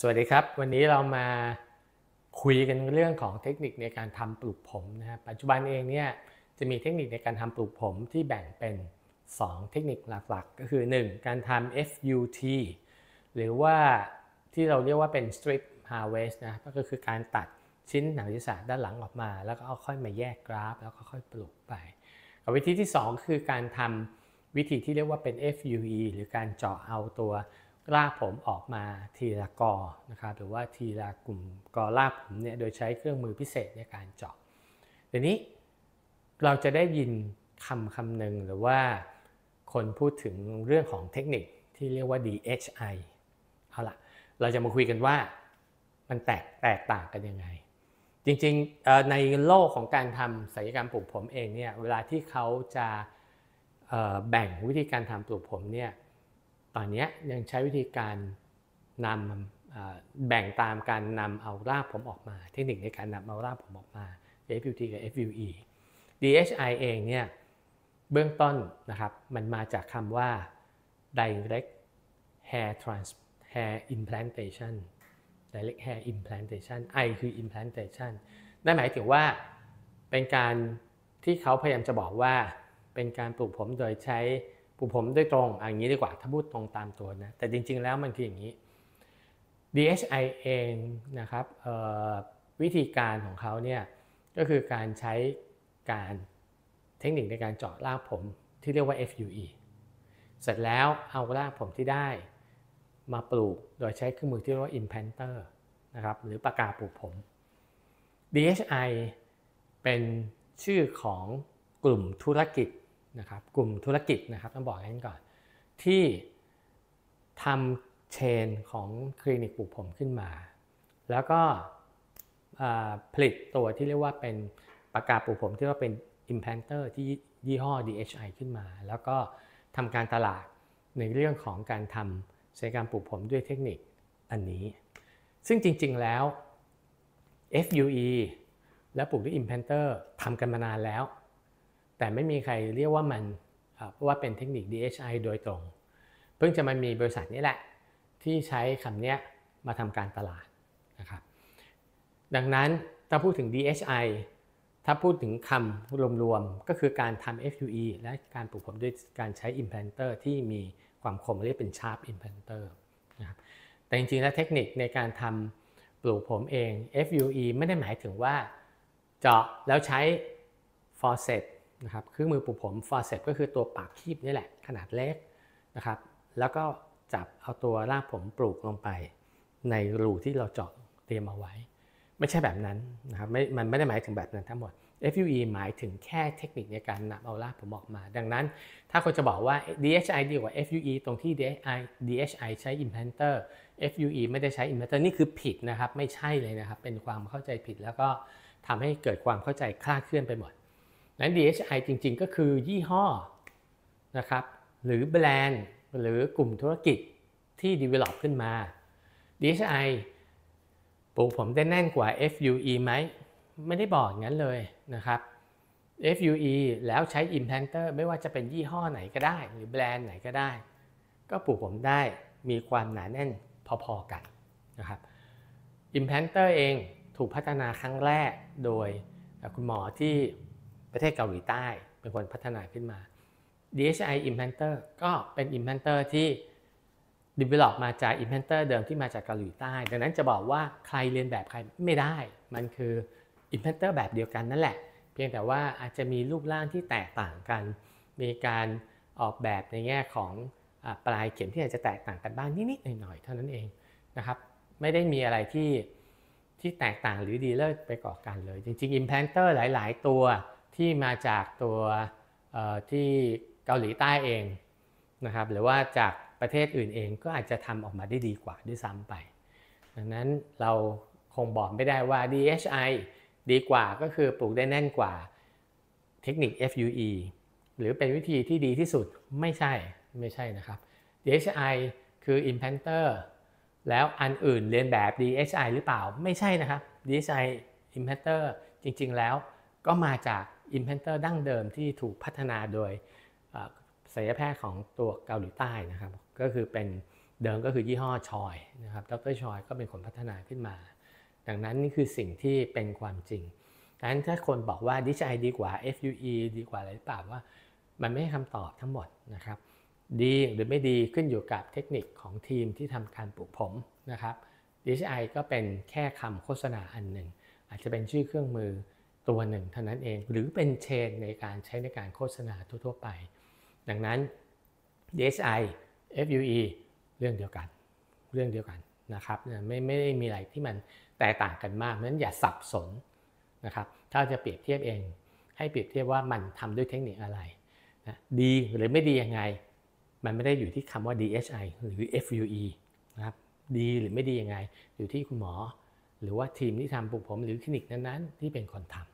สวัสดีครับวันนี้เรามาคุยกันเรื่องของเทคนิคในการทำปลูกผมนะครับปัจจุบันเองเนี่ยจะมีเทคนิคในการทำปลูกผมที่แบ่งเป็น 2 เทคนิคหลัก ๆ ก็คือ 1. การทำ FUT หรือว่าที่เราเรียกว่าเป็น strip harvest นะก็คือการตัดชิ้นหนังศีรษะด้านหลังออกมา แล้วก็เอาค่อยมาแยกกราฟ แล้วก็ค่อยปลูกไปกับวิธีที่ 2คือการทำวิธีที่เรียกว่าเป็น FUE หรือการเจาะเอาตัวลากผมออกมาทีละกอ นะครับหรือว่าทีละกลุ่มกอลากผมเนี่ย โดยใช้เครื่องมือพิเศษในการเจาะเดี๋ยวนี้เราจะได้ยินคำคำหนึ่งหรือว่าคนพูดถึงเรื่องของเทคนิคที่เรียกว่า DHI เอาละเราจะมาคุยกันว่ามันแตกแตกต่างกันยังไง จริงๆ ในโลกของการทำศัลยกรรมปลูกผมเองเนี่ย เวลาที่เขาจะแบ่งวิธีการทำปลูกผมเนี่ยตอนนี้ยังใช้วิธีการนำแบ่งตามการนำเอารากผมออกมา เทคนิคในการนำเอารากผมออกมา FUT กับ FUE DHI เองเนี่ยเบื้องต้นนะครับมันมาจากคำว่า direct hair trans hair implantation direct hair implantation I คือ implantation นั่นหมายถึงว่าเป็นการที่เขาพยายามจะบอกว่าเป็นการปลูกผมโดยใช้ปลูกผมได้ตรงอย่างนี้ดีกว่าถ้าพูดตรงตามตัวนะ แต่จริงๆแล้วมันคืออย่างนี้ DHI เองนะครับวิธีการของเขาเนี่ย ก็คือการใช้การเทคนิคในการเจาะรากผมที่เรียกว่า FUE เสร็จแล้วเอารากผมที่ได้ มาปลูกโดยใช้เครื่องมือที่เรียกว่า implanter นะครับหรือปากกาปลูกผม DHI เป็นชื่อของกลุ่มธุรกิจนะครับ กลุ่มธุรกิจนะครับ ต้องบอกอย่างนี้ก่อน ที่ทำเชนของคลินิกปลูกผมขึ้นมา แล้วก็ผลิตตัวที่เรียกว่าเป็นปากกาปลูกผมที่ว่าเป็น implanter ที่ยี่ห้อ DHI ขึ้นมา แล้วก็ทำการตลาดในเรื่องของการทำศัลยกรรมปลูกผมด้วยเทคนิคอันนี้ ซึ่งจริงๆแล้ว FUE และปลูกด้วย implanter ทำกันมานานแล้วแต่ไม่มีใครเรียกว่ามันว่าเป็นเทคนิค DHI โดยตรง เพิ่งจะมามีบริษัทนี้แหละ ที่ใช้คำนี้มาทำการตลาดนะครับดังนั้นถ้าพูดถึง DHI ถ้าพูดถึงคำรวมๆ ก็คือการทำ FUE และการปลูกผมด้วยการใช้ implanter ที่มีความคมเรียกเป็น sharp implanter นะครับแต่จริงๆแล้วเทคนิคในการทำปลูกผมเอง FUE ไม่ได้หมายถึงว่า เจาะแล้วใช้ forceps นะครับเครื่องมือปลูกผมฟอร์เซปก็คือตัวปากคีบนี่แหละขนาดเล็กนะครับแล้วก็จับเอาตัวรากผมปลูกลงไป ในรูที่เราเจาะเตรียมเอาไว้ ไม่ใช่แบบนั้นนะครับไม่มันไม่ได้หมายถึงแบบนั้นทั้งหมด FUE หมายถึงแค่เทคนิคในการนำเอารากผมออกมา ดังนั้นถ้าคนจะบอกว่า DHI ดีกว่า FUE ตรงที่ DHI DHI ใช้ implanter FUE ไม่ได้ใช้ implanter นี่คือผิดนะครับไม่ใช่เลยนะครับเป็นความเข้าใจผิดแล้วก็ทำให้เกิดความเข้าใจคลาดเคลื่อนไปหมดนั้น DHI จริงๆ ก็คือยี่ห้อนะครับ หรือแบรนด์หรือกลุ่มธุรกิจที่ develop ขึ้นมา DHI ปลูกผมได้แน่นกว่า FUE ไหม ไม่ได้บอกงั้นเลยนะครับ FUE แล้วใช้ implanter ไม่ว่าจะเป็นยี่ห้อไหนก็ได้ หรือแบรนด์ไหนก็ได้ ก็ปลูกผมได้มีความหนาแน่นพอๆกันนะครับ implanter เองถูกพัฒนาครั้งแรกโดยคุณหมอที่ประเทศเกาหลีใต้เป็นคนพัฒนาขึ้นมา DHI implanter ก็เป็น implanter ที่ develop มาจาก implanter เดิมที่มาจากเกาหลีใต้ ดังนั้นจะบอกว่าใครเรียนแบบใครไม่ได้ มันคือ implanter แบบเดียวกันนั่นแหละ เพียงแต่ว่าอาจจะมีรูปร่างที่แตกต่างกัน มีการออกแบบในแง่ของปลายเข็มที่อาจจะแตกต่างกันบ้างนิดๆ หน่อยๆ เท่านั้นเองนะครับ ไม่ได้มีอะไรที่ที่แตกต่างหรือดีเลิศไปก่อกันเลย จริง ๆ implanter หลาย ๆ ตัวที่มาจากตัวที่เกาหลีใต้เองนะครับหรือว่าจากประเทศอื่นเองก็อาจจะทำออกมาได้ดีกว่าด้วยซ้ำไป ดังนั้นเราคงบอกไม่ได้ว่า DHI ดีกว่าก็คือปลูกได้แน่นกว่าเทคนิค FUE หรือเป็นวิธีที่ดีที่สุดไม่ใช่ไม่ใช่นะครับ DHI คือ implanter แล้วอันอื่นเรียนแบบ DHI หรือเปล่าไม่ใช่นะครับ DHI implanter จริงๆแล้วก็มาจากอิมเพนเตอร์ดั้งเดิมที่ถูกพัฒนาโดยศัลยแพทย์ของตัวเกาหลีใต้นะครับก็คือเป็นเดิมก็คือยี่ห้อชอยนะครับดรชอยก็เป็นคนพัฒนาขึ้นมา ดังนั้นนี่คือสิ่งที่เป็นความจริงดังนั้นถ้าคนบอกว่าดิชไอดีกว่า FUE ดีกว่าอะไรหรือเปล่าว่า มันไม่ใช่คำตอบทั้งหมดนะครับดีหรือไม่ดีขึ้นอยู่กับเทคนิคของทีมที่ทำการปลูกผมนะครับด d ไ i ก็เป็นแค่คำโฆษณาอันหนึ่งอาจจะเป็นชื่อเครื่องมือตัวหนึ่งเท่านั้นเองหรือเป็นเชนในการใช้ในการโฆษณาทั่วๆไป ดังนั้น DSI FUE เรื่องเดียวกันเรื่องเดียวกันนะครับไม่ไม่ได้มีอะไรที่มันแตกต่างกันมากเพราะฉะนั้นอย่าสับสนนะครับถ้าจะเปรียบเทียบเอง ให้เปรียบเทียบว่ามันทำด้วยเทคนิคอะไรนะดีหรือไม่ดียังไง มันไม่ได้อยู่ที่คำว่า DSI หรือ FUE นะครับดีหรือไม่ดียังไงอยู่ที่คุณหมอ หรือว่าทีมที่ทำปลกผมหรือคลินิกนั้นๆ ที่เป็นคนทำ